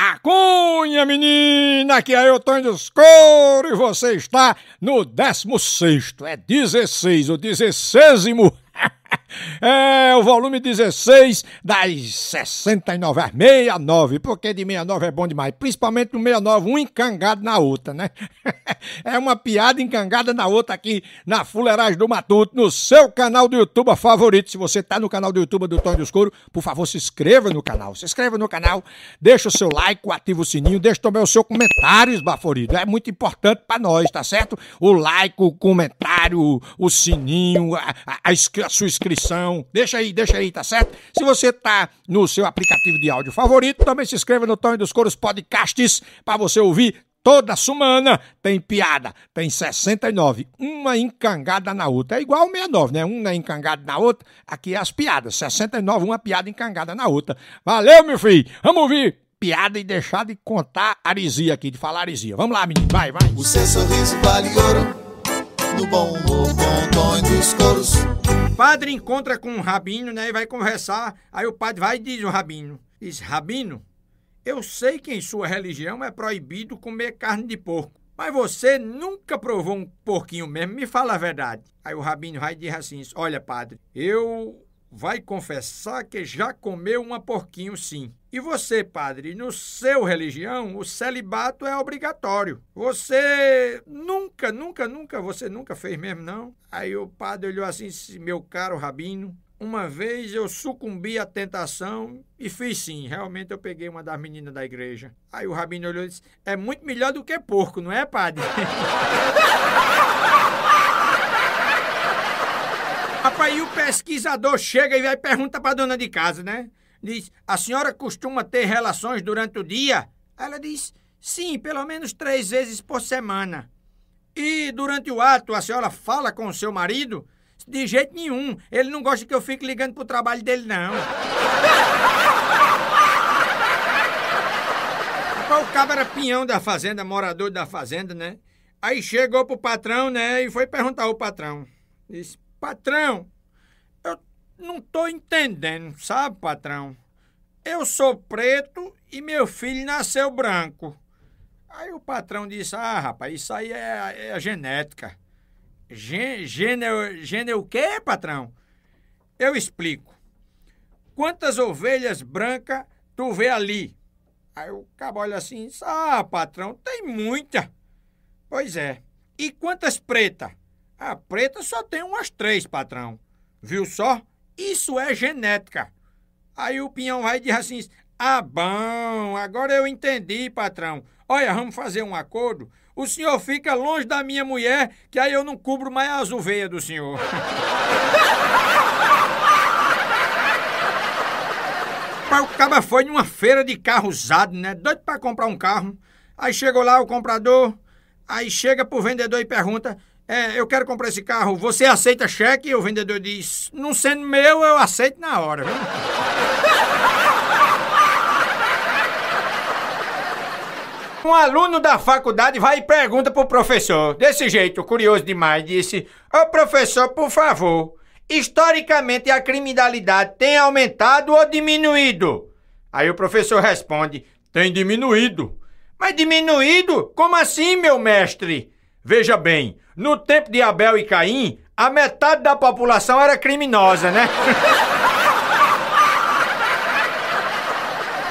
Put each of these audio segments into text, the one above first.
A cunha, menina, que aí eu tô dos couro e você está no 16 é 16, o 16 É o volume 16 das 69 às 69, porque de 69 é bom demais, principalmente no 69, um encangado na outra, né? É uma piada encangada na outra aqui na Fuleiragem do Matuto, no seu canal do YouTube favorito. Se você tá no canal do YouTube do Tony do Escuro, por favor, se inscreva no canal. Se inscreva no canal, deixa o seu like, ativa o sininho, deixa também o seu comentário esbaforido. É muito importante para nós, tá certo? O like, o comentário, o sininho, a, a, a sua inscrição inscrição. Deixa aí, deixa aí, tá certo? Se você tá no seu aplicativo de áudio favorito, também se inscreva no Tony dos Coros Podcasts para você ouvir toda semana tem piada, tem 69, uma encangada na outra. É igual 69, né? Uma encangada na outra, aqui é as piadas. 69, uma piada encangada na outra. Valeu, meu filho. Vamos ouvir piada e deixar de contar arisia aqui, de falar arisia. Vamos lá, menino, vai, vai. O seu sorriso vale ouro do bom com tom O padre encontra com um rabino, né? E vai conversar. Aí o padre vai e diz o rabino: Diz, rabino, eu sei que em sua religião é proibido comer carne de porco. Mas você nunca provou um porquinho mesmo, me fala a verdade. Aí o rabino vai e diz assim: Olha, padre, eu vai confessar que já comeu uma porquinho sim. E você, padre, no seu religião, o celibato é obrigatório. Você nunca, nunca, nunca, você nunca fez mesmo, não? Aí o padre olhou assim, meu caro rabino, uma vez eu sucumbi à tentação e fiz sim. Realmente eu peguei uma das meninas da igreja. Aí o rabino olhou e disse: É muito melhor do que porco, não é, padre? Rapaz, e o pesquisador chega e vai pergunta pra dona de casa, né? Diz: A senhora costuma ter relações durante o dia? Ela diz: Sim, pelo menos três vezes por semana. E durante o ato a senhora fala com o seu marido? De jeito nenhum. Ele não gosta que eu fique ligando pro trabalho dele, não. o cabra era pinhão da fazenda, morador da fazenda, né? Aí chegou pro patrão, né? E foi perguntar ao patrão. Disse: Patrão, não tô entendendo, sabe, patrão? Eu sou preto e meu filho nasceu branco. Aí o patrão disse: Ah, rapaz, isso aí é, é a genética. Gene, gene, o quê, patrão? Eu explico. Quantas ovelhas brancas tu vê ali? Aí o cabo olha assim: Ah, patrão, tem muita. Pois é. E quantas pretas? A ah, preta só tem umas três, patrão. Viu só? Isso é genética. Aí o Pinhão vai diz assim: Ah, bom, agora eu entendi, patrão. Olha, vamos fazer um acordo. O senhor fica longe da minha mulher, que aí eu não cubro mais a azuveia do senhor. o cara foi numa feira de carro usado, né? Doido pra comprar um carro. Aí chegou lá o comprador, aí chega pro vendedor e pergunta: é, eu quero comprar esse carro, você aceita cheque? E o vendedor diz, não sendo meu, eu aceito na hora. Viu? um aluno da faculdade vai e pergunta pro professor, desse jeito, curioso demais, disse: Ô oh, professor, por favor, historicamente a criminalidade tem aumentado ou diminuído? Aí o professor responde: tem diminuído. Mas diminuído? Como assim, meu mestre? Veja bem, no tempo de Abel e Caim, a metade da população era criminosa, né?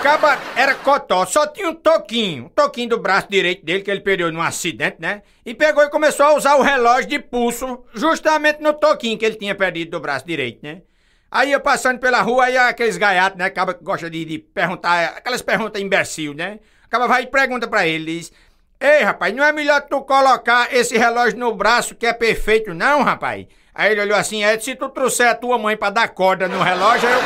Caba era cotó, só tinha um toquinho, um toquinho do braço direito dele que ele perdeu num acidente, né? E pegou e começou a usar o relógio de pulso justamente no toquinho que ele tinha perdido do braço direito, né? Aí ia passando pela rua, aí aqueles gaiatos, né? Acaba que gosta de, de perguntar, aquelas perguntas imbecil, né? Acaba vai e pergunta pra ele, diz, Ei, rapaz, não é melhor tu colocar esse relógio no braço que é perfeito, não, rapaz? Aí ele olhou assim, Ed, se tu trouxer a tua mãe pra dar corda no relógio, aí eu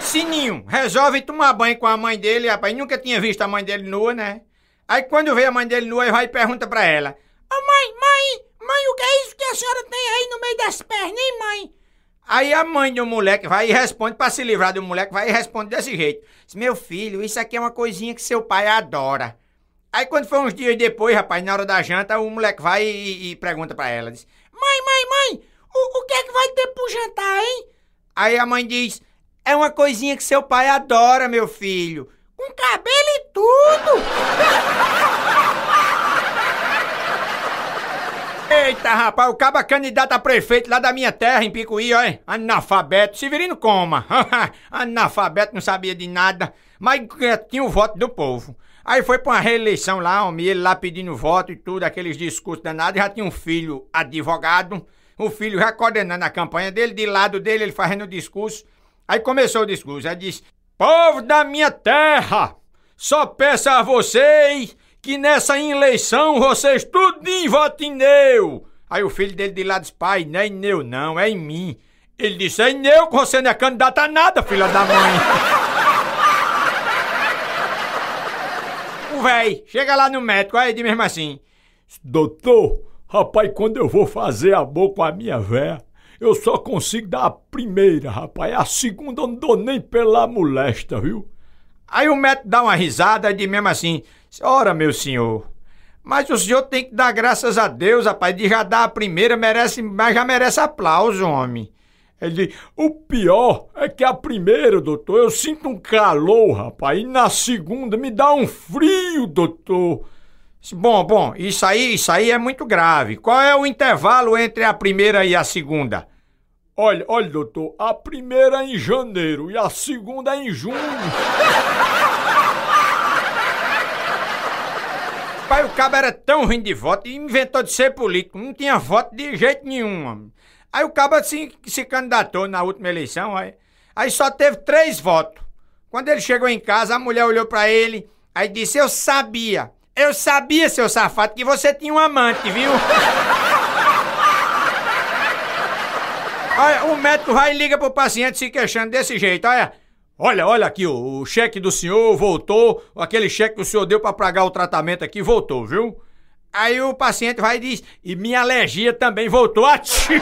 Sininho, resolve tomar banho com a mãe dele, rapaz. Nunca tinha visto a mãe dele nua, né? Aí quando vê a mãe dele nua, ele vai e pergunta pra ela. Ô oh, mãe, mãe, mãe, o que é isso que a senhora tem aí no meio das pernas, hein, mãe? Aí a mãe do moleque vai e responde, para se livrar do moleque, vai e responde desse jeito. meu filho, isso aqui é uma coisinha que seu pai adora. Aí quando foi uns dias depois, rapaz, na hora da janta, o moleque vai e, e pergunta para ela, diz, mãe, mãe, mãe, o, o que é que vai ter pro jantar, hein? Aí a mãe diz, é uma coisinha que seu pai adora, meu filho. Com cabelo e tudo. Eita, rapaz, o caba candidato a prefeito lá da minha terra, em Picuí, ó, hein? Analfabeto, Severino Coma. Analfabeto, não sabia de nada, mas tinha o voto do povo. Aí foi pra uma reeleição lá, homem, ele lá pedindo voto e tudo, aqueles discursos danados, já tinha um filho advogado, o filho já coordenando a campanha dele, de lado dele, ele fazendo o discurso. Aí começou o discurso, aí disse, povo da minha terra, só peço a vocês que nessa eleição vocês tudinho votem neu. Aí o filho dele de lá disse, pai, não é em não, é em mim. Ele disse, é em eu que você não é candidato a nada, filha da mãe. o véi, chega lá no médico, aí de mesmo assim, doutor, rapaz, quando eu vou fazer a boa com a minha véia, eu só consigo dar a primeira, rapaz, a segunda eu não dou nem pela molesta, viu? Aí o médico dá uma risada e diz mesmo assim: Ora, meu senhor, mas o senhor tem que dar graças a Deus, rapaz, de já dar a primeira, merece, mas já merece aplauso, homem. Ele diz, o pior é que a primeira, doutor, eu sinto um calor, rapaz, e na segunda me dá um frio, doutor. Bom, bom, isso aí, isso aí é muito grave. Qual é o intervalo entre a primeira e a segunda? Olha, olha, doutor, a primeira é em janeiro e a segunda é em junho. Pai, o cabo era tão ruim de voto e inventou de ser político. Não tinha voto de jeito nenhum, homem. Aí o cabo se, se candidatou na última eleição, aí, aí só teve três votos. Quando ele chegou em casa, a mulher olhou para ele, aí disse: Eu sabia, eu sabia, seu safado, que você tinha um amante, viu? Aí, o médico vai e liga pro paciente se queixando desse jeito, olha. Olha, olha aqui, o, o cheque do senhor voltou, aquele cheque que o senhor deu pra pagar o tratamento aqui voltou, viu? Aí o paciente vai e diz, e minha alergia também voltou a ti.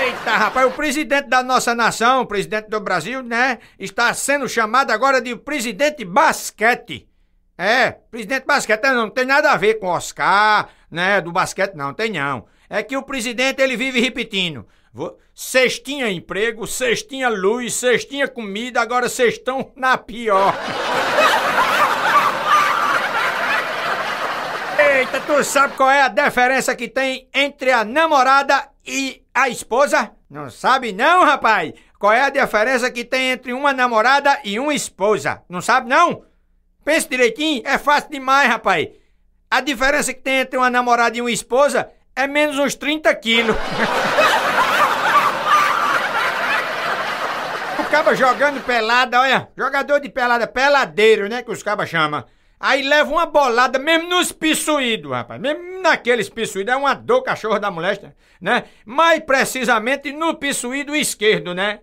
Eita, rapaz, o presidente da nossa nação, o presidente do Brasil, né, está sendo chamado agora de presidente basquete. É, presidente do basquete não, não tem nada a ver com Oscar, né, do basquete não, tem não. É que o presidente ele vive repetindo. Cestinha emprego, cestinha luz, cestinha comida, agora cestão na pior. Eita, tu sabe qual é a diferença que tem entre a namorada e a esposa? Não sabe não, rapaz? Qual é a diferença que tem entre uma namorada e uma esposa? Não sabe não? Pense direitinho, é fácil demais, rapaz. A diferença que tem entre uma namorada e uma esposa é menos uns 30 quilos. o caba jogando pelada, olha, jogador de pelada, peladeiro, né, que os cabas chamam. Aí leva uma bolada, mesmo nos pissuídos, rapaz. Mesmo naqueles pissuídos, é uma dor cachorro da molesta, né? Mais precisamente no pissuído esquerdo, né?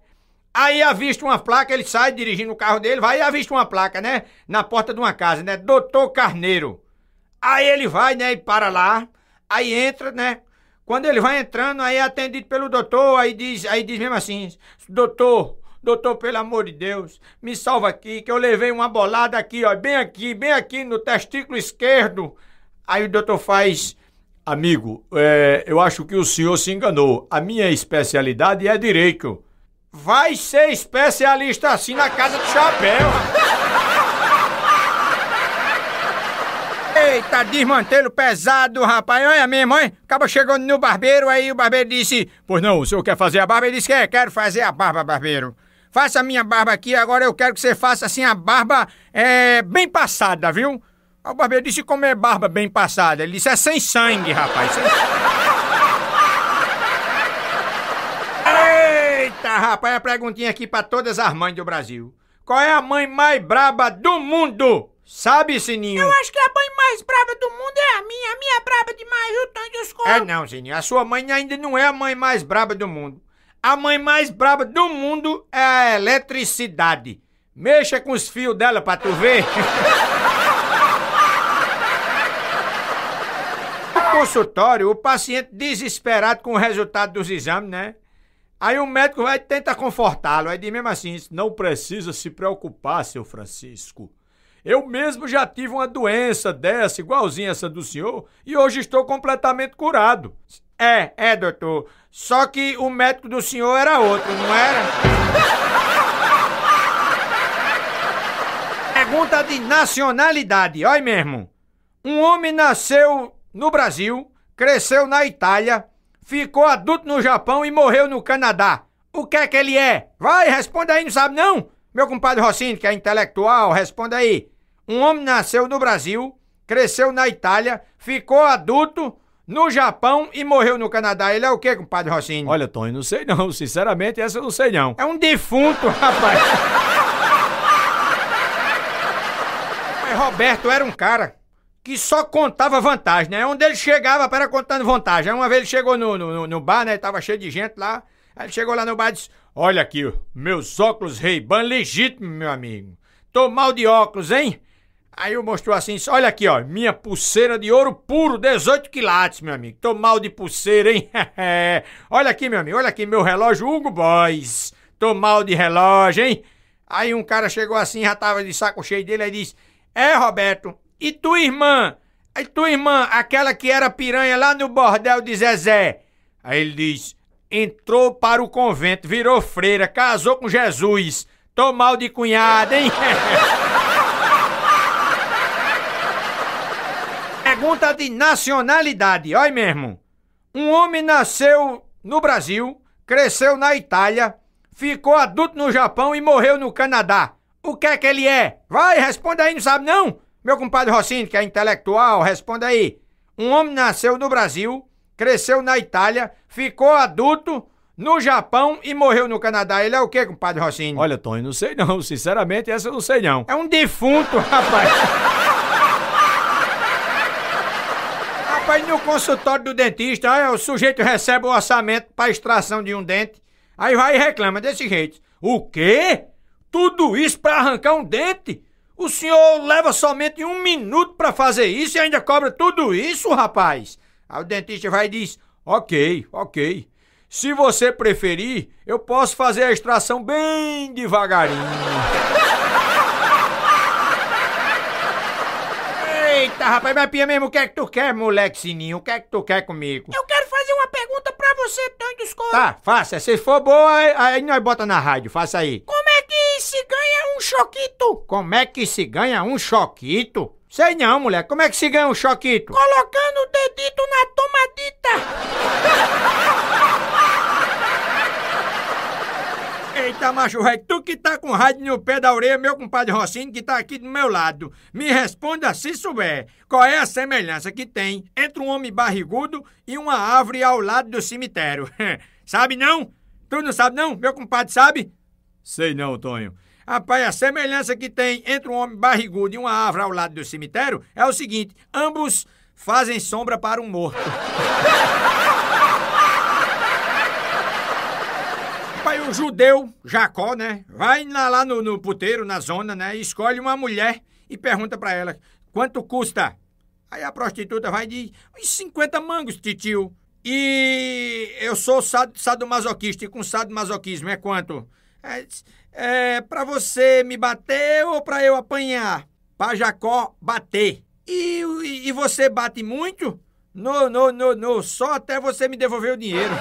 Aí avista uma placa, ele sai dirigindo o carro dele, vai e avista uma placa, né? Na porta de uma casa, né? Doutor Carneiro. Aí ele vai, né? E para lá. Aí entra, né? Quando ele vai entrando, aí é atendido pelo doutor, aí diz, aí diz mesmo assim: Doutor, doutor, pelo amor de Deus, me salva aqui, que eu levei uma bolada aqui, ó, bem aqui, bem aqui no testículo esquerdo. Aí o doutor faz. Amigo, é, eu acho que o senhor se enganou. A minha especialidade é direito. Vai ser especialista assim na casa do chapéu. Eita, desmantelo pesado, rapaz. Olha minha mãe, Acaba chegando no barbeiro, aí o barbeiro disse: Pois não, o senhor quer fazer a barba? Ele disse: Quer, é, quero fazer a barba, barbeiro. Faça a minha barba aqui, agora eu quero que você faça assim a barba é, bem passada, viu? o barbeiro disse: Como é barba bem passada? Ele disse: É sem sangue, rapaz. Sem sangue. rapaz, a perguntinha aqui para todas as mães do Brasil. Qual é a mãe mais braba do mundo? Sabe, Sininho? Eu acho que a mãe mais braba do mundo é a minha. A minha é braba demais, eu tenho desconto. É não, Sininho. A sua mãe ainda não é a mãe mais braba do mundo. A mãe mais braba do mundo é a eletricidade. Mexa com os fios dela pra tu ver. no consultório, o paciente desesperado com o resultado dos exames, né? Aí o médico vai tenta confortá-lo. Aí diz mesmo assim: não precisa se preocupar, seu Francisco. Eu mesmo já tive uma doença dessa, igualzinha essa do senhor, e hoje estou completamente curado. É, é, doutor. Só que o médico do senhor era outro, não era? Pergunta de nacionalidade, olha mesmo. Um homem nasceu no Brasil, cresceu na Itália, ficou adulto no Japão e morreu no Canadá. O que é que ele é? Vai, responda aí, não sabe não? Meu compadre Rossini, que é intelectual, responda aí. Um homem nasceu no Brasil, cresceu na Itália, ficou adulto no Japão e morreu no Canadá. Ele é o que, compadre Rossini? Olha, Tony, não sei não. Sinceramente, essa eu não sei não. É um defunto, rapaz. Mas Roberto era um cara que só contava vantagem, né? Onde ele chegava para contando vantagem. Aí uma vez ele chegou no, no, no bar, né? Tava cheio de gente lá. Aí ele chegou lá no bar e disse: Olha aqui, meus óculos Ray-Ban legítimo, meu amigo. Tô mal de óculos, hein? Aí eu mostrou assim, olha aqui, ó, minha pulseira de ouro puro, 18 quilates, meu amigo. Tô mal de pulseira, hein? olha aqui, meu amigo, olha aqui meu relógio Hugo Boys. Tô mal de relógio, hein? Aí um cara chegou assim, já tava de saco cheio dele, aí disse: "É, Roberto, e tua irmã? E tua irmã, aquela que era piranha lá no bordel de Zezé? Aí ele diz: entrou para o convento, virou freira, casou com Jesus. Tô mal de cunhada, hein? Pergunta de nacionalidade, olha mesmo. Um homem nasceu no Brasil, cresceu na Itália, ficou adulto no Japão e morreu no Canadá. O que é que ele é? Vai, responda aí, não sabe não? Meu compadre Rossini, que é intelectual, responda aí. Um homem nasceu no Brasil, cresceu na Itália, ficou adulto no Japão e morreu no Canadá. Ele é o quê, compadre Rossini? Olha, Tony, não sei não. Sinceramente, essa eu não sei não. É um defunto, rapaz. rapaz, no consultório do dentista, aí, o sujeito recebe o orçamento para extração de um dente. Aí vai e reclama desse jeito. O quê? Tudo isso para arrancar um dente? O senhor leva somente um minuto para fazer isso e ainda cobra tudo isso, rapaz. Aí o dentista vai e diz: Ok, ok. Se você preferir, eu posso fazer a extração bem devagarinho. Eita, rapaz, mas pia mesmo, o que é que tu quer, moleque sininho? O que é que tu quer comigo? Eu quero fazer uma pergunta pra você, tanto escola. Tá, faça. Se for boa, aí, aí nós bota na rádio. Faça aí. Como que se ganha um choquito? Como é que se ganha um choquito? Sei não, mulher. Como é que se ganha um choquito? Colocando o dedito na tomadita. Eita, macho velho, tu que tá com rádio no pé da orelha, meu compadre Rocinho, que tá aqui do meu lado. Me responda se souber qual é a semelhança que tem entre um homem barrigudo e uma árvore ao lado do cemitério. sabe não? Tu não sabe não? Meu compadre sabe? Sei não, Tonho. Rapaz, a semelhança que tem entre um homem barrigudo e uma árvore ao lado do cemitério é o seguinte: ambos fazem sombra para um morto. Rapaz, o judeu, Jacó, né? Vai lá no, no puteiro, na zona, né? escolhe uma mulher e pergunta para ela: quanto custa? Aí a prostituta vai de uns 50 mangos, titio. E eu sou sad sadomasoquista, e com sadomasoquismo é quanto? É, é para você me bater ou para eu apanhar? Para Jacó bater. E, e, você bate muito? Não, não, não, não. Só até você me devolver o dinheiro.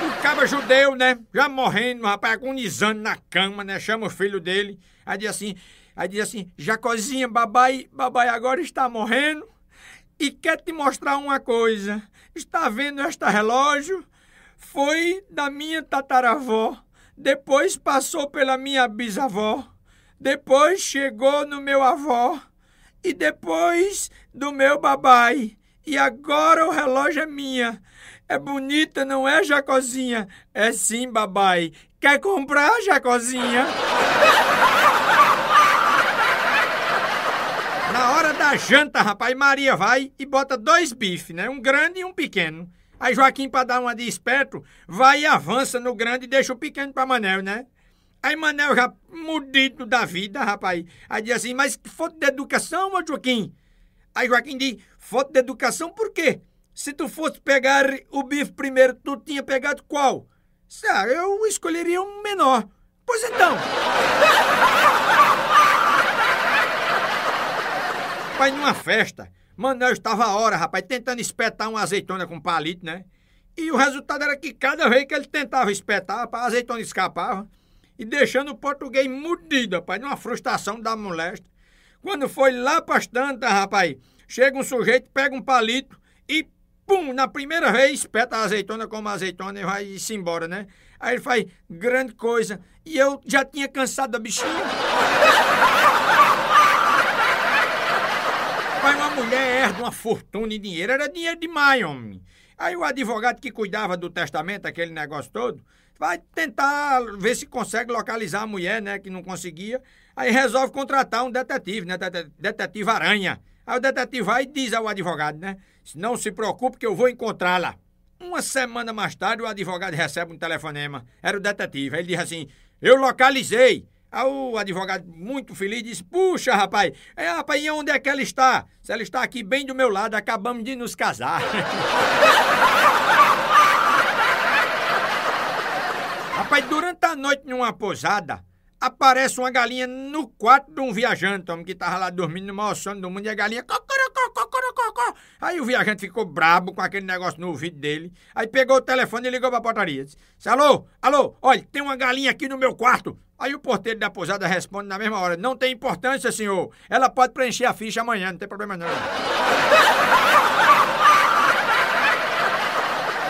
o caba judeu, né? Já morrendo, rapaz agonizando na cama, né? Chama o filho dele. Aí diz assim, aí diz assim, Jacozinha, babai, babai agora está morrendo e quer te mostrar uma coisa. Está vendo este relógio? Foi da minha tataravó, depois passou pela minha bisavó, depois chegou no meu avó e depois do meu babai. E agora o relógio é minha. É bonita, não é, Jacozinha? É sim, babai. Quer comprar, Jacozinha? hora da janta, rapaz, Maria vai e bota dois bifes, né? Um grande e um pequeno. Aí Joaquim, pra dar uma de esperto, vai e avança no grande e deixa o pequeno pra Manel, né? Aí Manel já mudido da vida, rapaz. Aí diz assim, mas foto de educação, ô Joaquim? Aí Joaquim diz, foto de educação por quê? Se tu fosse pegar o bife primeiro, tu tinha pegado qual? Ah, eu escolheria um menor. Pois então. Rapaz, numa festa, Manuel estava a hora, rapaz, tentando espetar uma azeitona com palito, né? E o resultado era que cada vez que ele tentava espetar, rapaz, a azeitona escapava e deixando o português mordido, rapaz, numa frustração da molesta. Quando foi lá pras tantas, rapaz, chega um sujeito, pega um palito e pum, na primeira vez espeta a azeitona como a azeitona e vai-se embora, né? Aí ele faz grande coisa e eu já tinha cansado da bichinha. Rapaz, uma mulher herda uma fortuna em dinheiro, era dinheiro demais, homem. Aí o advogado que cuidava do testamento, aquele negócio todo, vai tentar ver se consegue localizar a mulher, né, que não conseguia. Aí resolve contratar um detetive, né, detetive Aranha. Aí o detetive vai e diz ao advogado, né, não se preocupe que eu vou encontrá-la. Uma semana mais tarde, o advogado recebe um telefonema. Era o detetive. Aí ele diz assim: Eu localizei. Aí o advogado, muito feliz, disse: Puxa, rapaz, é, rapaz, e onde é que ela está? Se ela está aqui bem do meu lado, acabamos de nos casar. rapaz, durante a noite numa pousada aparece uma galinha no quarto de um viajante, homem que estava lá dormindo no maior sono do mundo, e a galinha. Aí o viajante ficou brabo com aquele negócio no ouvido dele. Aí pegou o telefone e ligou pra portaria. Disse: Alô, alô, olha, tem uma galinha aqui no meu quarto. Aí o porteiro da pousada responde na mesma hora: Não tem importância, senhor. Ela pode preencher a ficha amanhã, não tem problema não.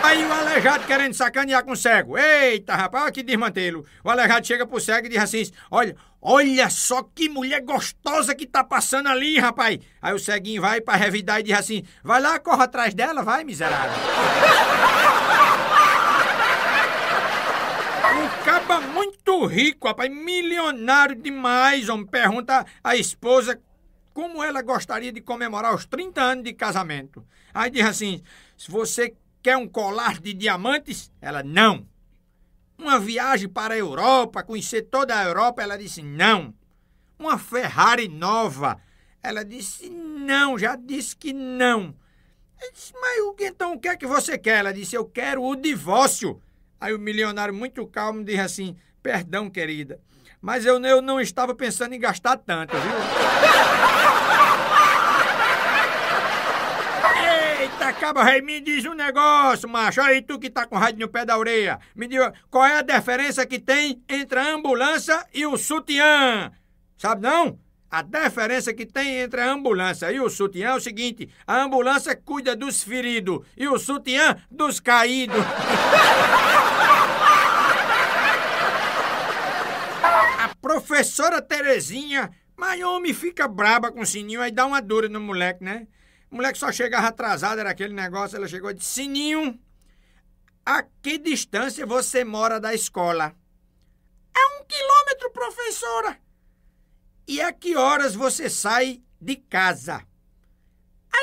Aí o aleijado querendo sacanear com o cego. Eita, rapaz, que desmantelo. O aleijado chega pro cego e diz assim: Olha, olha só que mulher gostosa que tá passando ali, rapaz. Aí o ceguinho vai pra revidar e diz assim: Vai lá, corra atrás dela, vai, miserável. Acaba muito rico, rapaz, milionário demais, homem. Pergunta à esposa como ela gostaria de comemorar os 30 anos de casamento. Aí diz assim: se você quer um colar de diamantes? Ela, não. Uma viagem para a Europa, conhecer toda a Europa? Ela disse, não. Uma Ferrari nova? Ela disse, não, já disse que não. Eu disse, mas então o que é que você quer? Ela disse, eu quero o divórcio. Aí o milionário, muito calmo, diz assim: Perdão, querida, mas eu, eu não estava pensando em gastar tanto, viu? Eita, caba, rei, me diz um negócio, macho. Aí tu que tá com rádio no pé da orelha. Me diz qual é a diferença que tem entre a ambulância e o sutiã. Sabe não? A diferença que tem entre a ambulância e o sutiã é o seguinte: a ambulância cuida dos feridos e o sutiã dos caídos. Professora Terezinha, mas homem fica braba com o Sininho, aí dá uma dura no moleque, né? O moleque só chegava atrasado, era aquele negócio, ela chegou e disse, Sininho, a que distância você mora da escola? É um quilômetro, professora. E a que horas você sai de casa?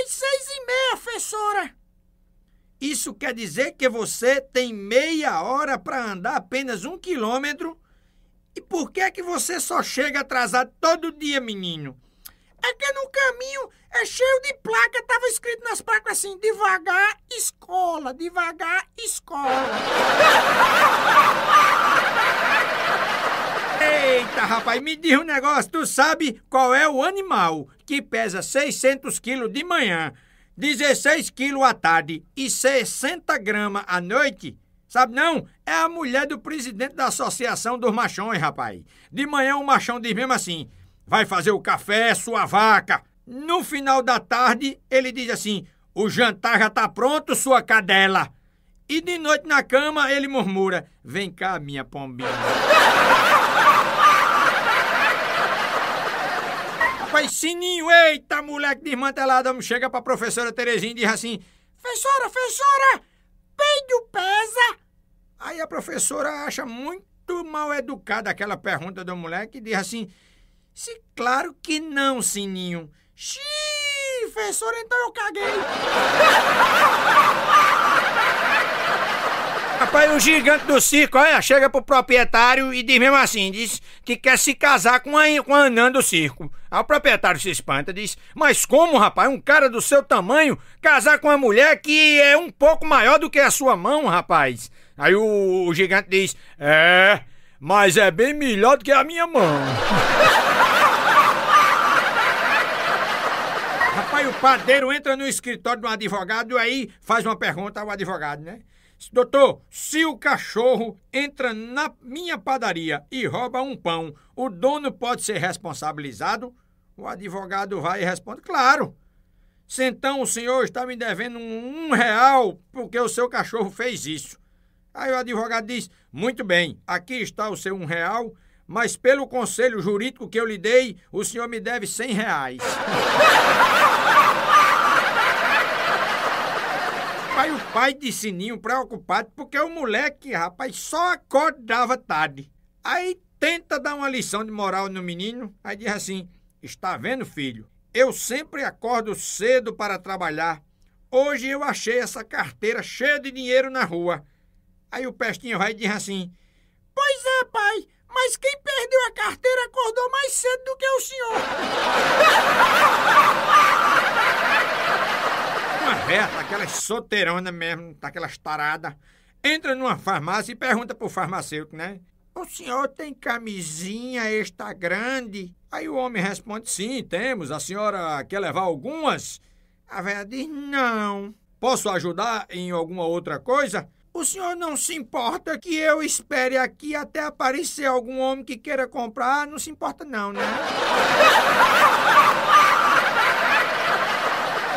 Às seis e meia, professora. Isso quer dizer que você tem meia hora para andar apenas um quilômetro e por que é que você só chega atrasado todo dia, menino? É que no caminho é cheio de placa, tava escrito nas placas assim, devagar, escola, devagar, escola. Eita, rapaz, me diz um negócio, tu sabe qual é o animal que pesa 600 quilos de manhã, 16 quilos à tarde e 60 gramas à noite? Sabe não? É a mulher do presidente da Associação dos Machões, rapaz. De manhã o machão diz mesmo assim: vai fazer o café, sua vaca. No final da tarde, ele diz assim: o jantar já tá pronto, sua cadela. E de noite na cama ele murmura: Vem cá, minha pombinha. Rapaz, sininho, eita, moleque desmantelado. chega pra professora Terezinha e diz assim: Professora, professora, peido pesa. Aí a professora acha muito mal educada aquela pergunta do moleque e diz assim: se claro que não, Sininho. Xiii, professor, então eu caguei. Rapaz, o gigante do circo, olha, chega pro proprietário e diz mesmo assim, diz que quer se casar com a, com a anã do circo. Aí o proprietário se espanta, diz, mas como, rapaz, um cara do seu tamanho casar com uma mulher que é um pouco maior do que a sua mão, rapaz? Aí o, o gigante diz: É, mas é bem melhor do que a minha mão. Rapaz, o padeiro entra no escritório de um advogado e aí faz uma pergunta ao advogado, né? Doutor, se o cachorro entra na minha padaria e rouba um pão, o dono pode ser responsabilizado? O advogado vai e responde: Claro. Se então o senhor está me devendo um, um real porque o seu cachorro fez isso. Aí o advogado diz: muito bem, aqui está o seu um real, mas pelo conselho jurídico que eu lhe dei, o senhor me deve cem reais. Aí o pai de Sininho preocupado, porque o moleque, rapaz, só acordava tarde. Aí tenta dar uma lição de moral no menino, aí diz assim: Está vendo, filho? Eu sempre acordo cedo para trabalhar. Hoje eu achei essa carteira cheia de dinheiro na rua. Aí o Pestinho vai e diz assim: Pois é, pai, mas quem perdeu a carteira acordou mais cedo do que o senhor. Uma reta, aquelas soterona mesmo, daquelas taradas, entra numa farmácia e pergunta pro farmacêutico, né? O senhor tem camisinha extra grande? Aí o homem responde: Sim, temos. A senhora quer levar algumas? A velha diz: Não. Posso ajudar em alguma outra coisa? O senhor não se importa que eu espere aqui até aparecer algum homem que queira comprar? Não se importa não, né?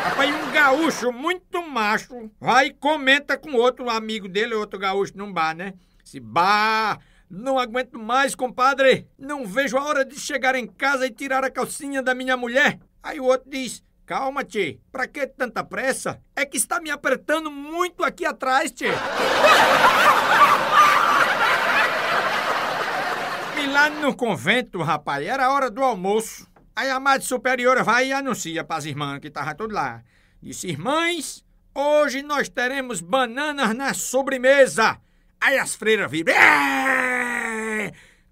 Rapaz, um gaúcho muito macho vai e comenta com outro amigo dele, outro gaúcho num bar, né? Se bah, Não aguento mais, compadre. Não vejo a hora de chegar em casa e tirar a calcinha da minha mulher. Aí o outro diz: Calma, Tchê. Pra que tanta pressa? É que está me apertando muito aqui atrás, Tchê. e lá no convento, rapaz, era hora do almoço. Aí a madre superiora vai e anuncia pras irmãs que tava tudo lá. Disse, irmãs, hoje nós teremos bananas na sobremesa. Aí as freiras vibram.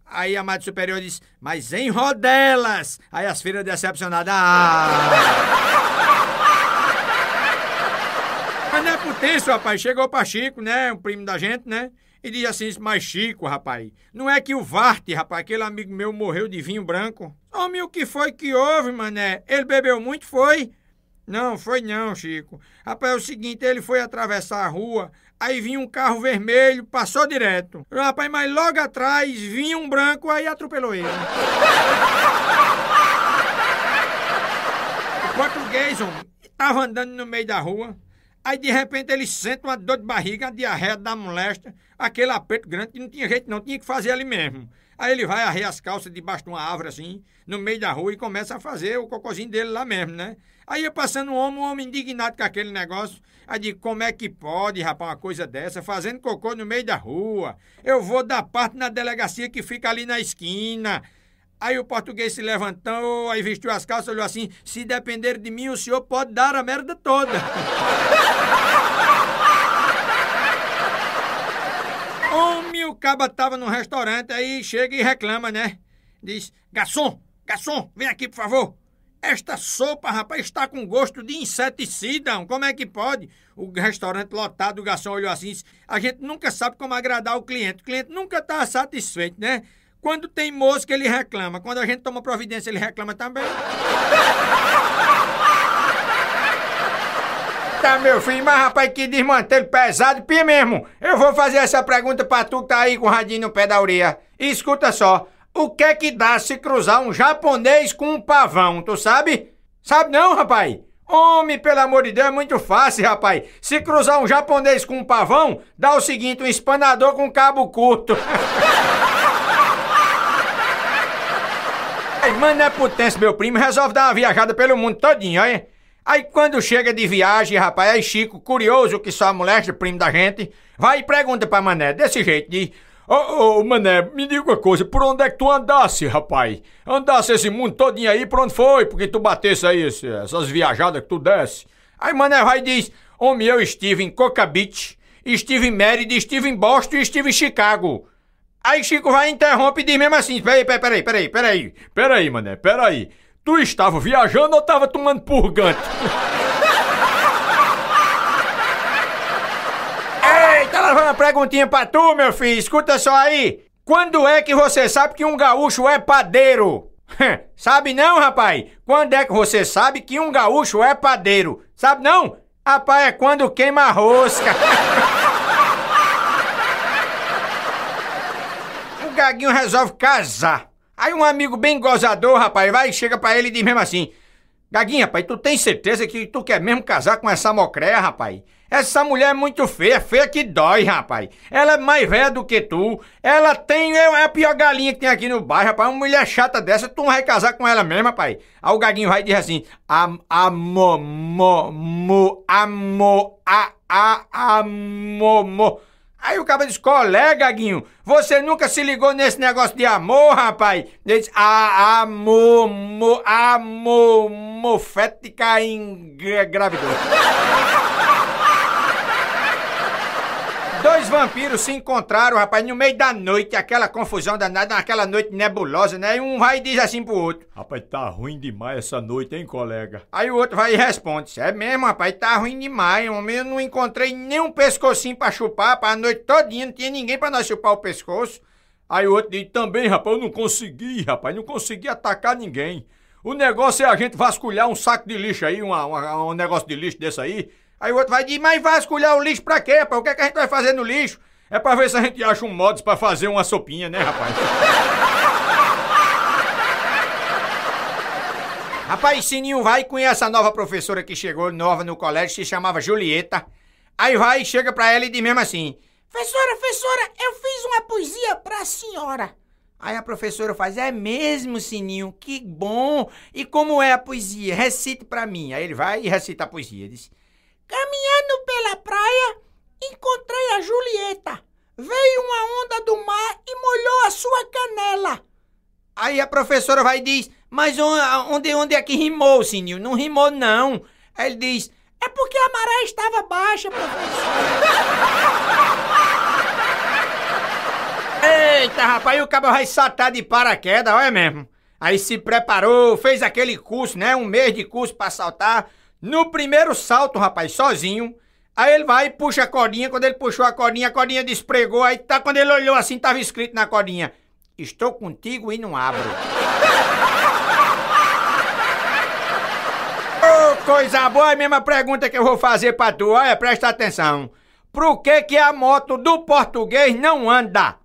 Aí a Mate Superior diz, mas em rodelas! Aí as filhas decepcionadas. Ah! mas não é rapaz. Chegou pra Chico, né? Um primo da gente, né? E diz assim, mas Chico, rapaz, não é que o Varte, rapaz, aquele amigo meu morreu de vinho branco? Homem, o que foi que houve, mané? Ele bebeu muito, foi? Não, foi não, Chico. Rapaz, é o seguinte, ele foi atravessar a rua, Aí vinha um carro vermelho, passou direto. Rapaz, mas logo atrás vinha um branco, aí atropelou ele. o português, homem, tava andando no meio da rua. Aí de repente ele sente uma dor de barriga, a diarreia da molesta, aquele aperto grande que não tinha jeito não, tinha que fazer ali mesmo. Aí ele vai arrear as calças debaixo de uma árvore assim, no meio da rua, e começa a fazer o cocôzinho dele lá mesmo, né? Aí ia passando um homem, um homem indignado com aquele negócio. Aí de como é que pode, rapaz, uma coisa dessa, fazendo cocô no meio da rua. Eu vou dar parte na delegacia que fica ali na esquina. Aí o português se levantou, aí vestiu as calças, olhou assim: se depender de mim, o senhor pode dar a merda toda. o caba tava no restaurante, aí chega e reclama, né? Diz: Garçom, garçom, vem aqui, por favor. Esta sopa, rapaz, está com gosto de inseticida. Como é que pode? O restaurante lotado, o garçom olhou assim e disse, a gente nunca sabe como agradar o cliente. O cliente nunca está satisfeito, né? Quando tem mosca, ele reclama. Quando a gente toma providência, ele reclama também. Ah meu filho, mas rapaz, que desmantelo pesado, pia mesmo. Eu vou fazer essa pergunta pra tu que tá aí com o radinho no pé da orelha. escuta só, o que é que dá se cruzar um japonês com um pavão, tu sabe? Sabe não, rapaz? Homem, pelo amor de Deus, é muito fácil, rapaz. Se cruzar um japonês com um pavão, dá o seguinte, um espanador com cabo curto. Mano, é potência, meu primo, resolve dar uma viajada pelo mundo todinho, olha. Aí quando chega de viagem, rapaz, aí Chico, curioso que só a é primo da gente, vai e pergunta pra Mané, desse jeito, diz... Ô, oh, oh, mané, me diga uma coisa, por onde é que tu andasse, rapaz? Andasse esse mundo todinho aí, por onde foi? Porque tu batesse aí esse, essas viajadas que tu desse. Aí mané vai e diz, homem, eu estive em Coca Beach, estive em Mérida, estive em Boston e estive em Chicago. Aí Chico vai e interrompe e diz mesmo assim, peraí, peraí, peraí, peraí, peraí, mané, peraí. Tu estava viajando ou estava tomando purgante? Eita, lá levando uma perguntinha pra tu, meu filho. Escuta só aí. Quando é que você sabe que um gaúcho é padeiro? sabe não, rapaz? Quando é que você sabe que um gaúcho é padeiro? Sabe não? Rapaz, é quando queima a rosca. o gaguinho resolve casar. Aí um amigo bem gozador, rapaz, vai e chega pra ele e diz mesmo assim: Gaguinha, pai, tu tem certeza que tu quer mesmo casar com essa mocréia, rapaz? Essa mulher é muito feia, feia que dói, rapaz. Ela é mais velha do que tu. Ela tem. É, é a pior galinha que tem aqui no bairro, rapaz. Uma mulher chata dessa, tu não vai casar com ela mesmo, rapaz. Aí o Gaguinho vai e diz assim: Am, amo, mo, amo, a, a, amo, Aí o cara diz, colega, Guinho, você nunca se ligou nesse negócio de amor, rapaz? Ele diz, ah, amor, amor, amor, mofética engravidou. Dois vampiros se encontraram, rapaz, no meio da noite, aquela confusão danada, aquela noite nebulosa, né? E um vai e diz assim pro outro: Rapaz, tá ruim demais essa noite, hein, colega? Aí o outro vai e responde: É mesmo, rapaz, tá ruim demais, homem. Eu não encontrei nenhum pescocinho pra chupar, pra noite todinha, não tinha ninguém pra nós chupar o pescoço. Aí o outro diz: Também, rapaz, eu não consegui, rapaz, não consegui atacar ninguém. O negócio é a gente vasculhar um saco de lixo aí, uma, uma, um negócio de lixo desse aí Aí o outro vai dizer, mas vasculhar o lixo pra quê, pá? O que, é que a gente vai fazer no lixo? É pra ver se a gente acha um modo pra fazer uma sopinha, né, rapaz? rapaz, Sininho vai e conhece a nova professora que chegou nova no colégio, se chamava Julieta. Aí vai e chega pra ela e diz mesmo assim: Professora, professora, eu fiz uma poesia pra senhora. Aí a professora faz: É mesmo, Sininho, que bom! E como é a poesia? Recite pra mim. Aí ele vai e recita a poesia. Diz: Caminhando pela praia, encontrei a Julieta. Veio uma onda do mar e molhou a sua canela. Aí a professora vai e diz: Mas onde, onde é que rimou, Sininho? Não rimou, não. Aí ele diz: É porque a maré estava baixa, professora. Eita, rapaz, o cabo vai saltar de paraquedas, olha mesmo. Aí se preparou, fez aquele curso, né? Um mês de curso para saltar. No primeiro salto, rapaz, sozinho. Aí ele vai e puxa a cordinha. Quando ele puxou a cordinha, a cordinha despregou. Aí tá, quando ele olhou assim, tava escrito na cordinha: Estou contigo e não abro. oh, coisa boa, é a mesma pergunta que eu vou fazer pra tu. Olha, presta atenção. Por que que a moto do português não anda?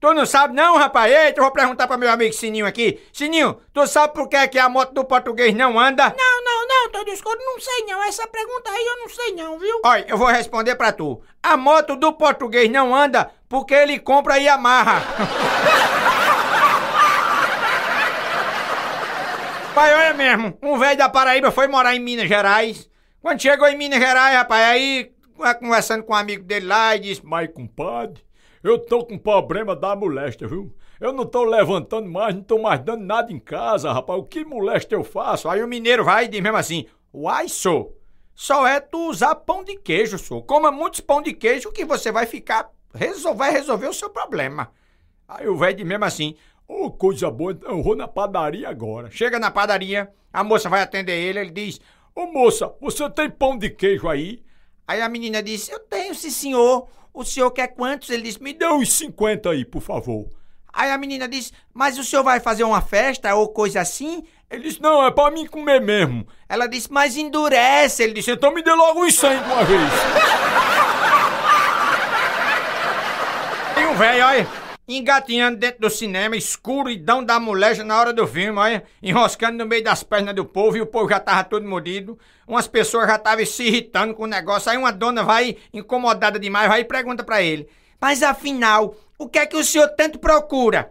Tu não sabe não, rapaz? Eita, eu vou perguntar pra meu amigo Sininho aqui. Sininho, tu sabe por que que a moto do português não anda? Não, não pergunta do não sei não. Essa pergunta aí eu não sei não, viu? Olha, eu vou responder pra tu. A moto do português não anda porque ele compra e amarra. Pai, olha mesmo, um velho da Paraíba foi morar em Minas Gerais. Quando chegou em Minas Gerais, rapaz, aí conversando com um amigo dele lá e disse: Mas, compadre, eu tô com problema da moléstia, viu? Eu não tô levantando mais, não tô mais dando nada em casa, rapaz. O que molesta eu faço? Aí o mineiro vai e diz mesmo assim: Uai, sou. Só é tu usar pão de queijo, sou. Coma muitos pão de queijo que você vai ficar. Resol... Vai resolver o seu problema. Aí o velho diz mesmo assim: Ô, oh, coisa boa, então eu vou na padaria agora. Chega na padaria, a moça vai atender ele, ele diz: Ô oh, moça, você tem pão de queijo aí? Aí a menina diz: Eu tenho, sim, senhor. O senhor quer quantos? Ele diz: Me dê uns 50 aí, por favor. Aí a menina disse: Mas o senhor vai fazer uma festa ou coisa assim? Ele disse: Não, é pra mim comer mesmo. Ela disse: Mas endurece. Ele disse: Então me dê logo um incêndio uma vez. e um velho, olha, engatinhando dentro do cinema, escuridão da moleja na hora do filme, olha, enroscando no meio das pernas do povo e o povo já tava todo mordido. Umas pessoas já estavam se irritando com o negócio. Aí uma dona vai incomodada demais, vai e pergunta pra ele: mas afinal, o que é que o senhor tanto procura?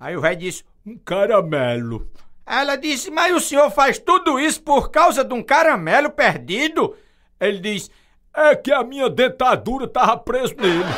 Aí o rei disse: Um caramelo. Ela disse: Mas o senhor faz tudo isso por causa de um caramelo perdido? Ele diz: É que a minha dentadura estava presa nele.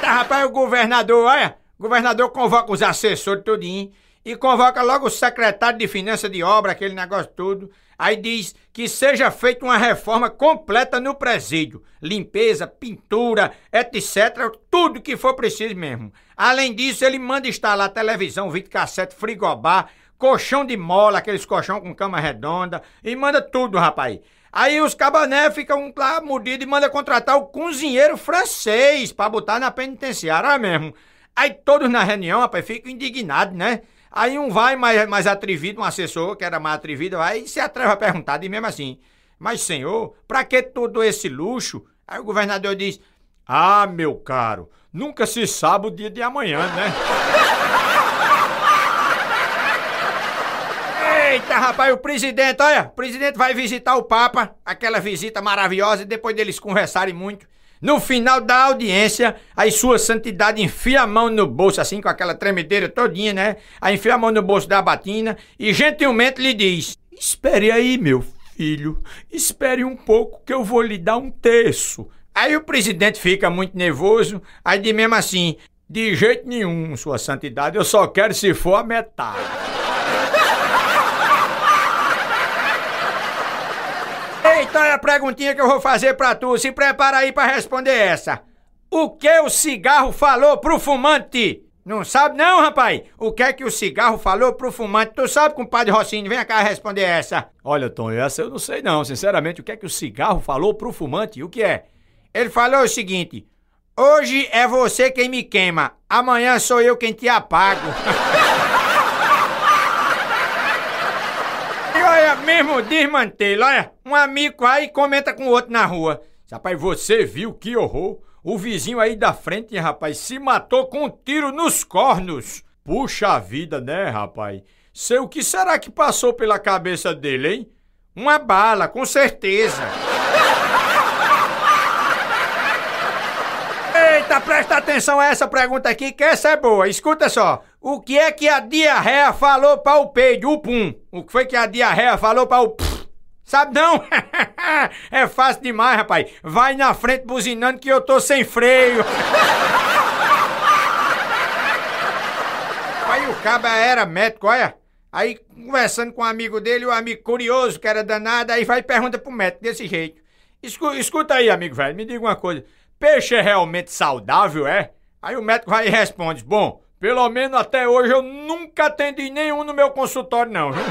tá, rapaz, o governador, olha. O governador convoca os assessores tudinho e convoca logo o secretário de finanças de obra, aquele negócio todo. Aí diz que seja feita uma reforma completa no presídio: limpeza, pintura, etc. Tudo que for preciso mesmo. Além disso, ele manda instalar televisão, vídeo cassete, frigobar, colchão de mola, aqueles colchão com cama redonda, e manda tudo, rapaz. Aí os cabané ficam lá mordidos e manda contratar o cozinheiro francês para botar na penitenciária ah, mesmo. Aí todos na reunião, rapaz, ficam indignados, né? Aí um vai mais, mais atrevido, um assessor que era mais atrevido, vai e se atreve a perguntar, e mesmo assim, mas senhor, para que todo esse luxo? Aí o governador diz, ah, meu caro, nunca se sabe o dia de amanhã, né? Eita, rapaz, o presidente, olha, o presidente vai visitar o Papa, aquela visita maravilhosa, e depois deles conversarem muito. No final da audiência, aí sua santidade enfia a mão no bolso, assim com aquela tremedeira todinha, né? Aí enfia a mão no bolso da batina e gentilmente lhe diz: Espere aí, meu filho, espere um pouco que eu vou lhe dar um terço. Aí o presidente fica muito nervoso, aí diz mesmo assim: De jeito nenhum, sua santidade, eu só quero se for a metade. outra então é a perguntinha que eu vou fazer pra tu. Se prepara aí pra responder essa. O que o cigarro falou pro fumante? Não sabe não, rapaz? O que é que o cigarro falou pro fumante? Tu sabe, compadre Rocinho? Vem cá responder essa. Olha, Tom, essa eu não sei não. Sinceramente, o que é que o cigarro falou pro fumante? O que é? Ele falou o seguinte. Hoje é você quem me queima, amanhã sou eu quem te apago. mesmo desmantelo, olha, um amigo aí comenta com outro na rua. Rapaz, você viu que horror? O vizinho aí da frente, rapaz, se matou com um tiro nos cornos. Puxa vida, né, rapaz? Sei o que será que passou pela cabeça dele, hein? Uma bala, com certeza. Eita, presta atenção a essa pergunta aqui, que essa é boa. Escuta só. O que é que a diarreia falou para o peido, o pum? O que foi que a diarreia falou para o pff? Sabe não? é fácil demais, rapaz. Vai na frente buzinando que eu tô sem freio. Aí o caba era médico, olha. Aí conversando com um amigo dele, o um amigo curioso, que era danado, aí vai e pergunta pro médico desse jeito. Escu escuta aí, amigo velho, me diga uma coisa peixe é realmente saudável, é? Aí o médico vai e responde: Bom, pelo menos até hoje eu nunca atendi nenhum no meu consultório, não, viu?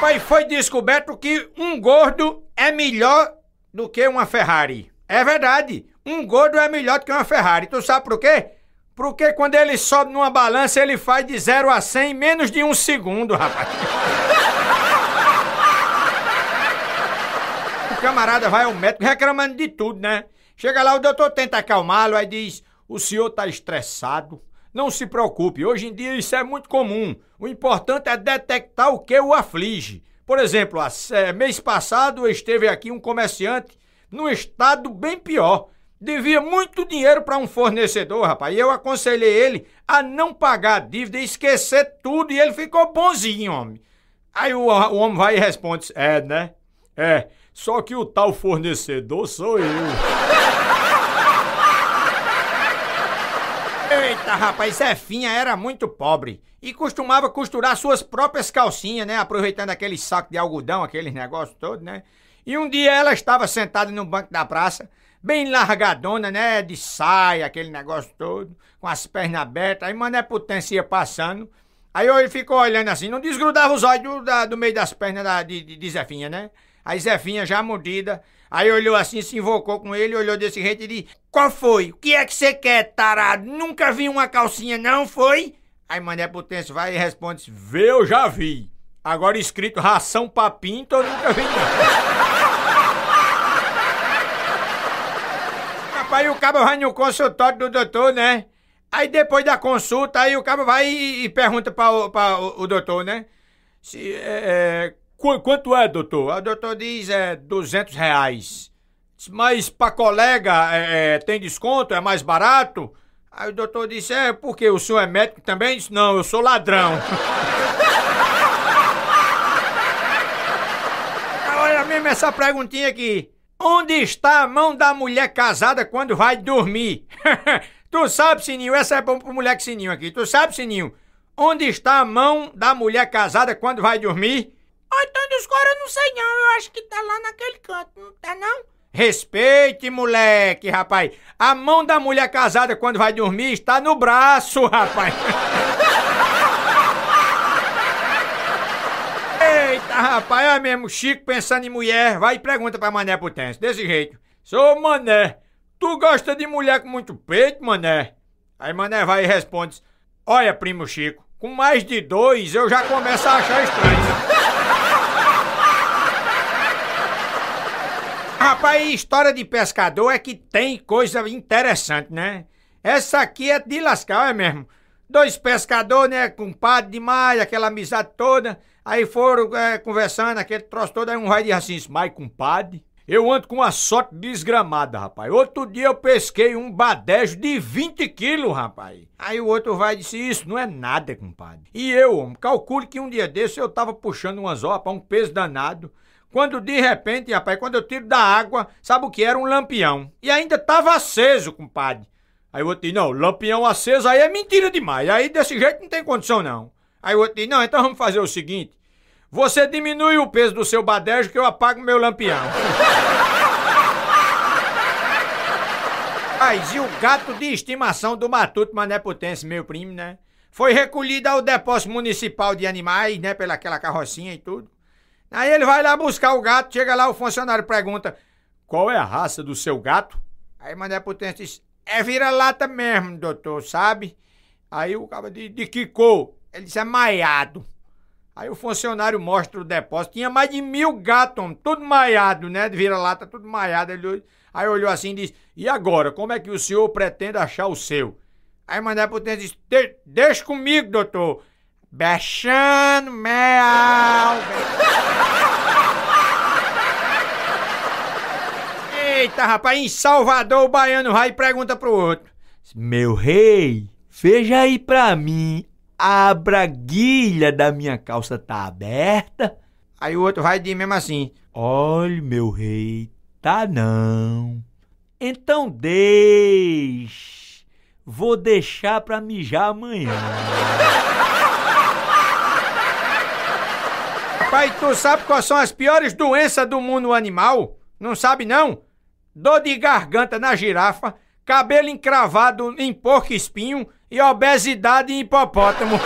Pai, foi descoberto que um gordo é melhor do que uma Ferrari. É verdade. Um gordo é melhor do que uma Ferrari. Tu sabe por quê? Porque quando ele sobe numa balança, ele faz de 0 a 100 em menos de um segundo, rapaz. camarada vai ao médico reclamando de tudo, né? Chega lá, o doutor tenta acalmá-lo, aí diz: o senhor tá estressado. Não se preocupe, hoje em dia isso é muito comum. O importante é detectar o que o aflige. Por exemplo, mês passado esteve aqui um comerciante num estado bem pior. Devia muito dinheiro para um fornecedor, rapaz. E eu aconselhei ele a não pagar a dívida e esquecer tudo. E ele ficou bonzinho, homem. Aí o, o homem vai e responde: É, né? É. Só que o tal fornecedor sou eu. Eita, rapaz, Zefinha era muito pobre e costumava costurar suas próprias calcinhas, né? Aproveitando aquele saco de algodão, aqueles negócios todos, né? E um dia ela estava sentada no banco da praça, bem largadona, né? De saia, aquele negócio todo, com as pernas abertas. Aí Mané Potência ia passando. Aí ele ficou olhando assim, não desgrudava os olhos do, da, do meio das pernas da, de, de, de Zefinha, né? Aí Zefinha já mordida, aí olhou assim, se invocou com ele, olhou desse jeito e disse: Qual foi? O que é que você quer, tarado? Nunca vi uma calcinha, não foi? Aí Mané Potência vai e responde: Vê, eu já vi. Agora escrito ração pra pinto, eu nunca vi. Rapaz, o cabo vai no consultório do doutor, né? Aí depois da consulta, aí o cabo vai e, e pergunta para o, o, doutor, né? Se, é, é Qu quanto é, doutor? O ah, doutor diz é 200 reais. Mas para colega é, é, tem desconto? É mais barato? Aí o doutor disse: É, porque o senhor é médico também? Disse, Não, eu sou ladrão. Ah, olha mesmo essa perguntinha aqui. Onde está a mão da mulher casada quando vai dormir? tu sabe, Sininho? Essa é bom pro mulher Sininho aqui. Tu sabe, Sininho? Onde está a mão da mulher casada quando vai dormir? Ô, os Tony dos eu não sei não. Eu acho que tá lá naquele canto, não tá não? Respeite, moleque, rapaz. A mão da mulher casada quando vai dormir está no braço, rapaz. Eita, rapaz, é mesmo. Chico pensando em mulher, vai e pergunta pra Mané Potência. Desse jeito. Sou Mané. Tu gosta de mulher com muito peito, Mané? Aí Mané vai e responde: Olha, primo Chico, com mais de dois eu já começo a achar estranho. Rapaz, história de pescador é que tem coisa interessante, né? Essa aqui é de lascar, é mesmo. Dois pescadores, né? Compadre demais, aquela amizade toda. Aí foram é, conversando, aquele troço todo. Aí um raio de assim, mas compadre, eu ando com uma sorte desgramada, rapaz. Outro dia eu pesquei um badejo de 20 quilos, rapaz. Aí o outro vai e isso não é nada, compadre. E eu, calculo que um dia desse eu tava puxando umas opas, um peso danado. Quando de repente, rapaz, quando eu tiro da água, sabe o que era? Um lampião. E ainda tava aceso, compadre. Aí o outro disse, não, lampião aceso aí é mentira demais. Aí desse jeito não tem condição, não. Aí o outro disse, não, então vamos fazer o seguinte. Você diminui o peso do seu badejo que eu apago meu lampião. Mas e o gato de estimação do Matuto Mané Potense, meu primo, né? Foi recolhido ao depósito municipal de animais, né? Pelaquela carrocinha e tudo. Aí ele vai lá buscar o gato, chega lá, o funcionário pergunta: qual é a raça do seu gato? Aí Mané Potência diz: é vira-lata mesmo, doutor, sabe? Aí o cara diz: de que cor? Ele diz: é maiado. Aí o funcionário mostra o depósito. Tinha mais de mil gatos, tudo maiado, né? De vira-lata, tudo maiado. Ele, aí olhou assim e disse: E agora, como é que o senhor pretende achar o seu? Aí Mané Potência diz Deixa comigo, doutor. Baixando mel. Eita, rapaz, em Salvador o baiano vai e pergunta pro outro. Meu rei, veja aí pra mim, a braguilha da minha calça tá aberta? Aí o outro vai e diz mesmo assim, olhe meu rei, tá não. Então deixe, vou deixar pra mijar amanhã. Rapaz, tu sabe quais são as piores doenças do mundo animal? Não sabe não? Dor de garganta na girafa, cabelo encravado em porco espinho e obesidade em hipopótamo.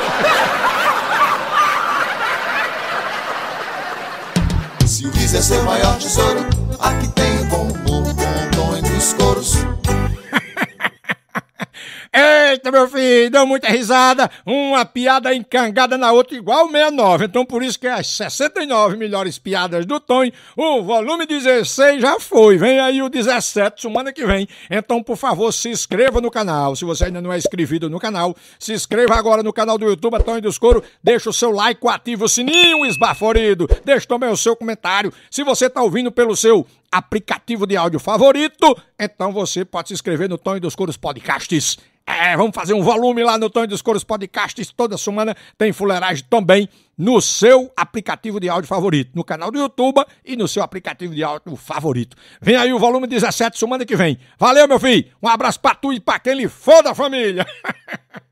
Se o é seu maior tesouro, aqui tem bom, bom, bom, bom e os Eita, meu filho, deu muita risada, uma piada encangada na outra igual 69. Então por isso que as 69 melhores piadas do Tonho, o volume 16 já foi. Vem aí o 17, semana que vem. Então, por favor, se inscreva no canal. Se você ainda não é inscrito no canal, se inscreva agora no canal do YouTube Tonho dos Coro. Deixa o seu like, ativa o sininho esbaforido. Deixa também o seu comentário. Se você está ouvindo pelo seu aplicativo de áudio favorito, então você pode se inscrever no Tonho dos Coros Podcasts. É, vamos fazer um volume lá no Tom dos Coros Podcast. Isso toda semana tem fuleiragem também no seu aplicativo de áudio favorito, no canal do YouTube e no seu aplicativo de áudio favorito. Vem aí o volume 17 semana que vem. Valeu, meu filho. Um abraço pra tu e pra aquele foda família.